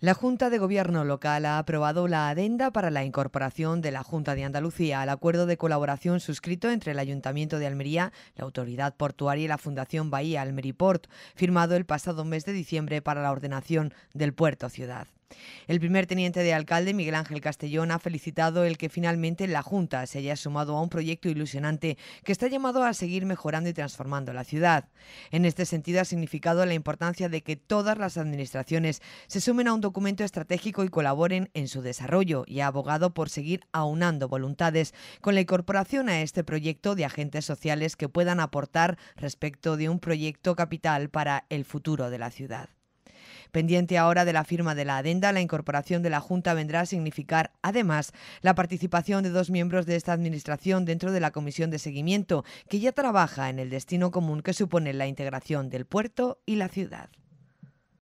La Junta de Gobierno local ha aprobado la adenda para la incorporación de la Junta de Andalucía al acuerdo de colaboración suscrito entre el Ayuntamiento de Almería, la Autoridad Portuaria y la Fundación Bahía Almeriport, firmado el pasado mes de diciembre para la ordenación del puerto ciudad. El primer teniente de alcalde, Miguel Ángel Castellón, ha felicitado el que finalmente la Junta se haya sumado a un proyecto ilusionante que está llamado a seguir mejorando y transformando la ciudad. En este sentido, ha significado la importancia de que todas las administraciones se sumen a un documento estratégico y colaboren en su desarrollo y ha abogado por seguir aunando voluntades con la incorporación a este proyecto de agentes sociales que puedan aportar respecto de un proyecto capital para el futuro de la ciudad. Pendiente ahora de la firma de la adenda, la incorporación de la Junta vendrá a significar, además, la participación de dos miembros de esta Administración dentro de la Comisión de Seguimiento, que ya trabaja en el destino común que supone la integración del puerto y la ciudad.